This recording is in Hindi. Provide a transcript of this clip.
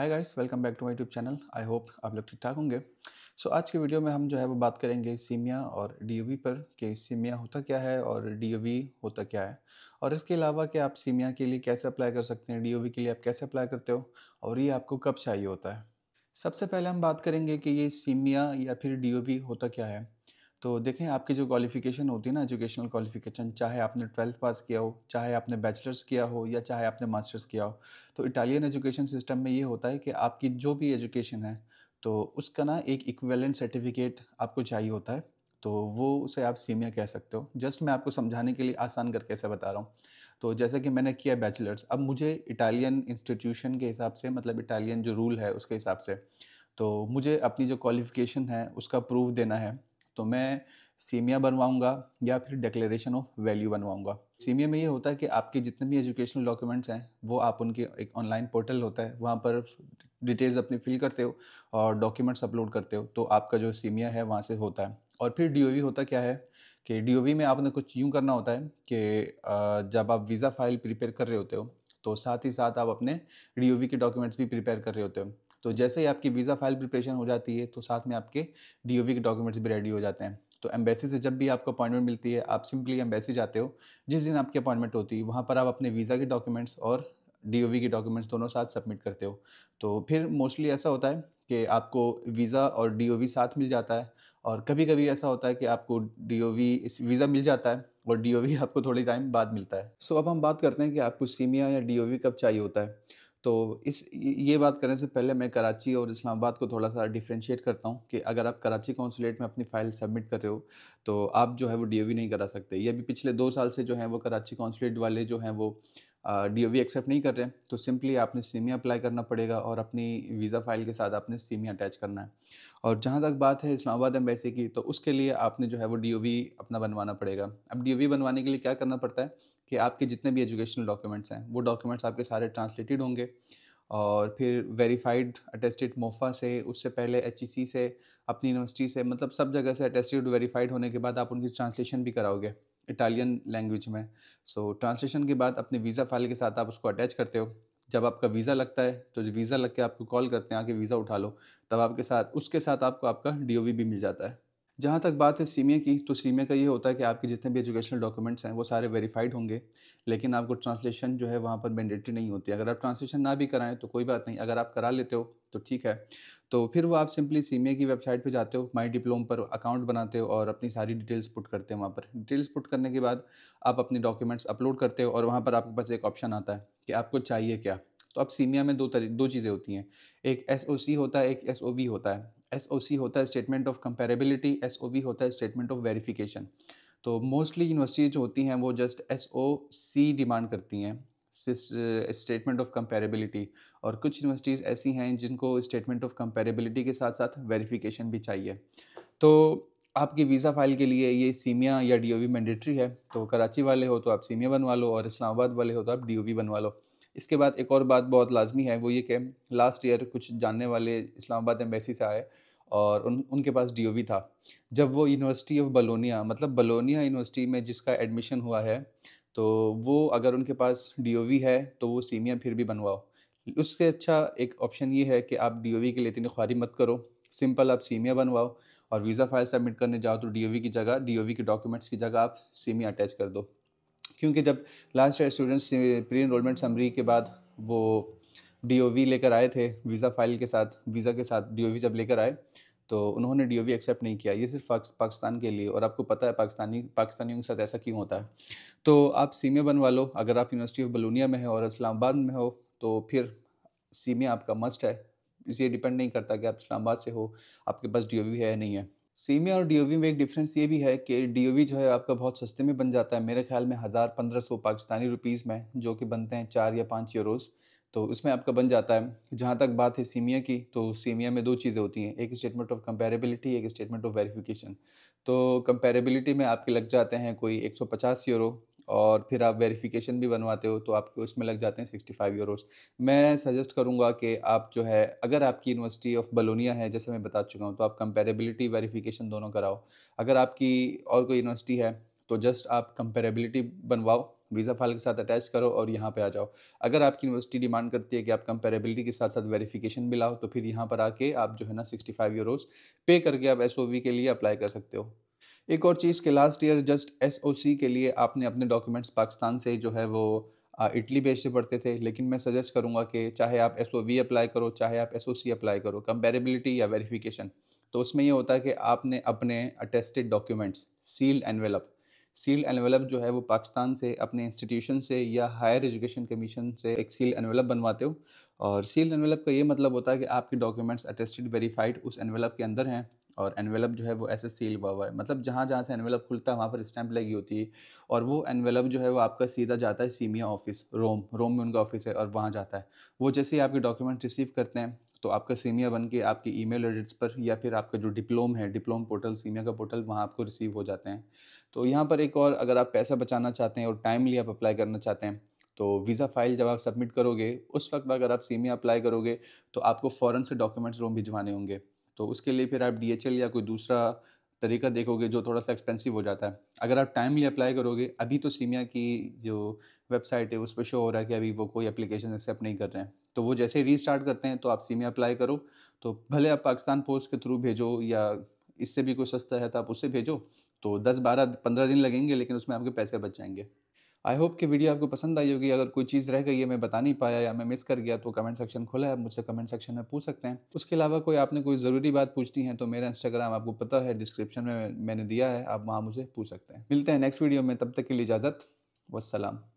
hi guys welcome back to my YouTube channel I hope आप लोग ठीक ठाक होंगे सो so, आज के वीडियो में हम जो है वो बात करेंगे सीमिया और डी पर कि सीमिया होता क्या है और डी होता क्या है और इसके अलावा कि आप सीमिया के लिए कैसे अप्लाई कर सकते हैं डी के लिए आप कैसे अप्लाई करते हो और ये आपको कब चाहिए होता है सबसे पहले हम बात करेंगे कि ये सीमिया या फिर डी होता क्या है तो देखें आपकी जो क्वालिफ़िकेशन होती है ना एजुकेशनल क्वालिफ़िकेशन चाहे आपने ट्वेल्थ पास किया हो चाहे आपने बैचलर्स किया हो या चाहे आपने मास्टर्स किया हो तो इटालियन एजुकेशन सिस्टम में ये होता है कि आपकी जो भी एजुकेशन है तो उसका ना एक इक्वेलेंट सर्टिफिकेट आपको चाहिए होता है तो वो उसे आप सीमिया कह सकते हो जस्ट मैं आपको समझाने के लिए आसान करके ऐसा बता रहा हूँ तो जैसा कि मैंने किया बैचलर्स अब मुझे इटालियन इंस्टीट्यूशन के हिसाब से मतलब इटालियन जो रूल है उसके हिसाब से तो मुझे अपनी जो क्वालिफ़िकेशन है उसका प्रूफ देना है तो मैं सीमिया बनवाऊंगा या फिर डिक्लेरेशन ऑफ वैल्यू बनवाऊंगा सीमिया में ये होता है कि आपके जितने भी एजुकेशनल डॉक्यूमेंट्स हैं वो आप उनके एक ऑनलाइन पोर्टल होता है वहाँ पर डिटेल्स अपनी फिल करते हो और डॉक्यूमेंट्स अपलोड करते हो तो आपका जो सीमिया है वहाँ से होता है और फिर डी होता क्या है कि डी में आपने कुछ यूँ करना होता है कि जब आप वीज़ा फाइल प्रिपेयर कर रहे होते हो तो साथ ही साथ आप अपने डी के डॉक्यूमेंट्स भी प्रिपेयर कर रहे होते हो तो जैसे ही आपकी वीज़ा फाइल प्रिपरेशन हो जाती है तो साथ में आपके डी के डॉक्यूमेंट्स भी रेडी हो जाते हैं तो एम्बेसी से जब भी आपको अपॉइंटमेंट मिलती है आप सिंपली एम्बेसी जाते हो जिस दिन आपकी अपॉइंटमेंट होती है वहाँ पर आप अपने वीज़ा के डॉक्यूमेंट्स और डी के डॉक्यूमेंट्स दोनों साथ सबमिट करते हो तो फिर मोस्टली ऐसा होता है कि आपको वीज़ा और डी साथ मिल जाता है और कभी कभी ऐसा होता है कि आपको डी वीज़ा मिल जाता है और डी आपको थोड़ी टाइम बाद मिलता है सो so, अब हम बात करते हैं कि आपको सीमिया या डी कब चाहिए होता है तो इस ये बात करने से पहले मैं कराची और इस्लामाबाद को थोड़ा सा डिफ्रेंशिएट करता हूँ कि अगर आप कराची कौंसुलेट में अपनी फ़ाइल सबमिट कर रहे हो तो आप जो है वो डी नहीं करा सकते ये अभी पिछले दो साल से जो है वो कराची कौंसुलेट वाले जो हैं वो डी ओ एक्सेप्ट नहीं कर रहे तो सिंपली आपने ही अप्लाई करना पड़ेगा और अपनी वीज़ा फाइल के साथ आपने ही अटैच करना है और जहाँ तक बात है इस्लामाबाद एम्बेसी की तो उसके लिए आपने जो है वो डी अपना बनवाना पड़ेगा अब डी बनवाने के लिए क्या करना पड़ता है कि आपके जितने भी एजुकेशनल डॉक्यूमेंट्स हैं वो डॉक्यूमेंट्स आपके सारे ट्रांसलेटेड होंगे और फिर वेरीफाइड अटेस्टेड मोफा से उससे पहले एच e से अपनी यूनिवर्सिटी से मतलब सब जगह से अटेस्टेड वेरीफाइड होने के बाद आप उनकी ट्रांसलेशन भी कराओगे इटालियन लैंग्वेज में सो so, ट्रांसलेशन के बाद अपने वीज़ा फाइल के साथ आप उसको अटैच करते हो जब आपका वीज़ा लगता है तो जो वीज़ा लग के आपको कॉल करते हैं आके वीज़ा उठा लो तब आपके साथ उसके साथ आपको आपका डी भी मिल जाता है जहाँ तक बात है सीमिया की तो सीमे का ये होता है कि आपके जितने भी एजुकेशनल डॉक्यूमेंट्स हैं वो सारे वेरीफाइड होंगे लेकिन आपको ट्रांसलेशन जो है वहाँ पर मैंडेटरी नहीं होती अगर आप ट्रांसलेशन ना भी कराएं तो कोई बात नहीं अगर आप करा लेते हो तो ठीक है तो फिर वो आप सिंपली सीमिया की वेबसाइट पर जाते हो माई डिप्लोम पर अकाउंट बनाते हो और अपनी सारी डिटेल्स पुट करते हो वहाँ पर डिटेल्स पुट करने के बाद आप अपने डॉक्यूमेंट्स अपलोड करते हो और वहाँ पर आपके पास एक ऑप्शन आता है कि आपको चाहिए क्या तो अब सीमिया में दो तरी दो चीज़ें होती हैं एक एस होता है एक एस होता है एस ओ सी होता है statement of comparability S O V होता है स्टेटमेंट ऑफ वेरीफिकेशन तो मोस्टली यूनिवर्सिटीज़ होती हैं वो just S O C demand करती हैं स्टेटमेंट ऑफ कंपेरेबिलिटी और कुछ यूनिवर्सिटीज़ ऐसी हैं जिनको स्टेटमेंट ऑफ कंपेरेबिलिटी के साथ साथ वेरीफिकेशन भी चाहिए तो आपकी वीज़ा फाइल के लिए ये सीमिया या डी ओ वी मैंडेटरी है तो कराची वाले हो तो आप सीमिया बनवा लो और इस्लामाबाद वाले हो तो आप डी ओ वी बनवा लो इसके बाद एक और बात बहुत लाजमी है वो ये कि लास्ट ईयर कुछ जानने वाले इस्लामाबाद एम्बेसी से आए और उन उनके पास डीओवी था जब वो यूनिवर्सिटी ऑफ बलोनिया मतलब बलोनिया यूनिवर्सिटी में जिसका एडमिशन हुआ है तो वो अगर उनके पास डीओवी है तो वो सीमिया e फिर भी बनवाओ उससे अच्छा एक ऑप्शन ये है कि आप डीओवी के लिए इतनी ख्वारी मत करो सिंपल आप सीमिया e बनवाओ और वीज़ा फाइल सबमिट करने जाओ तो डी की जगह डी के डॉक्यूमेंट्स की जगह आप सीमिया अटैच e कर दो क्योंकि जब last year students pre enrolment summary के बाद वो डी लेकर आए थे वीज़ा फाइल के साथ वीज़ा के साथ डी जब लेकर आए तो उन्होंने डी एक्सेप्ट नहीं किया ये सिर्फ पाकिस्तान के लिए और आपको पता है पाकिस्तानी पाकिस्तानियों के साथ ऐसा क्यों होता है तो आप सीमे बनवा लो अगर आप यूनिवर्सिटी ऑफ बलूनिया में हो और इस्लामाबाद में हो तो फिर सीमिया आपका मस्ट है ये डिपेंड नहीं करता कि आप इस्लामाबाद से हो आपके पास डी है या नहीं है सी और डीओवी में एक डिफरेंस ये भी है कि डीओवी जो है आपका बहुत सस्ते में बन जाता है मेरे ख्याल में हज़ार पंद्रह सौ पाकिस्तानी रुपीज़ में जो कि बनते हैं चार या पाँच यूरोज़ तो उसमें आपका बन जाता है जहाँ तक बात है सीमिया की तो सीमिया में दो चीज़ें होती हैं एक स्टेटमेंट ऑफ कंपेरेबिलिटी एक स्टेटमेंट ऑफ वेरिफिकेशन तो कंपेरेबिलिटी में आपके लग जाते हैं कोई 150 यूरो और फिर आप वेरिफिकेशन भी बनवाते हो तो आपके उसमें लग जाते हैं सिक्सटी फाइव यूरोस मैं सजेस्ट करूँगा कि आप जो है अगर आपकी यूनिवर्सिटी ऑफ बलोनिया है जैसे मैं बता चुका हूँ तो आप कंपेरेबिलिटी वेरिफिकेशन दोनों कराओ अगर आपकी और कोई यूनिवर्सिटी है तो जस्ट आप कंपेरेबिलिटी बनवाओ वीज़ा फाइल के साथ अटैच करो और यहाँ पे आ जाओ अगर आपकी यूनिवर्सिटी डिमांड करती है कि आप कंपेरेबिलिटी के साथ साथ वेरिफिकेशन भी लाओ तो फिर यहाँ पर आके आप जो है ना सिक्सटी फाइव यूरोस पे करके आप एस के लिए अप्लाई कर सकते हो एक और चीज़ के last year just S O C के लिए आपने अपने डॉक्यूमेंट्स पाकिस्तान से जो है वो इटली भेजने पड़ते थे लेकिन मैं सजेस्ट करूँगा कि चाहे आप एस ओ वी अप्लाई करो चाहे आप एस ओ सी अप्लाई करो कंपेरेबिलिटी या वेरीफिकेशन तो उसमें ये होता है कि आपने अपने attested documents sealed envelope sealed envelope जो है वो पाकिस्तान से अपने इंस्टीट्यूशन से या हायर एजुकेशन कमीशन से एक सील एनवेलप बनवाते हो और सील्ड एनवेलप का ये मतलब होता है कि आपके डॉक्यूमेंट्स अटेस्टेड वेरीफाइड उस एनवेलप के अंदर हैं और एनवेलप जो है वो ऐसे सील हुआ हुआ है मतलब जहाँ जहाँ से एनवेलप खुलता है वहाँ पर स्टैंप लगी होती है और वो एनवेलप जो है वो आपका सीधा जाता है सीमिया ऑफिस रोम रोम में उनका ऑफिस है और वहाँ जाता है वो जैसे ही आपके डॉक्यूमेंट रिसीव करते हैं तो आपका सीमिया बन के आपके ई मेल पर या फिर आपका जो डिप्लोम है डिप्लोम पोर्टल सीमिया का पोर्टल वहाँ आपको रिसीव हो जाते हैं तो यहाँ पर एक और अगर आप पैसा बचाना चाहते हैं और टाइमली आप अप्लाई करना चाहते हैं तो वीज़ा फाइल जब आप सबमिट करोगे उस वक्त अगर आप सीमिया अप्लाई करोगे तो आपको फ़ौरन से डॉक्यूमेंट्स रोम भिजवाने होंगे तो उसके लिए फिर आप डी या कोई दूसरा तरीका देखोगे जो थोड़ा सा एक्सपेंसिव हो जाता है अगर आप टाइमली अप्लाई करोगे अभी तो सीमिया की जो वेबसाइट है उस पर शो हो रहा है कि अभी वो कोई एप्लीकेशन एक्सेप्ट नहीं कर रहे हैं तो वो जैसे ही स्टार्ट करते हैं तो आप सीमिया अप्लाई करो तो भले आप पाकिस्तान पोस्ट के थ्रू भेजो या इससे भी कोई सस्ता है तो आप उससे भेजो तो दस बारह पंद्रह दिन लगेंगे लेकिन उसमें आपके पैसे बच जाएंगे आई होप कि वीडियो आपको पसंद आई होगी अगर कोई चीज़ रह गई है मैं बता नहीं पाया या मैं मिस कर गया तो कमेंट सेक्शन खुला है आप मुझसे कमेंट सेक्शन में पूछ सकते हैं उसके अलावा कोई आपने कोई ज़रूरी बात पूछनी है तो मेरा इंस्टाग्राम आपको पता है डिस्क्रिप्शन में मैंने दिया है आप वहाँ मुझे पूछ सकते हैं मिलते हैं नेक्स्ट वीडियो में तब तक के लिए इजाज़त वसलम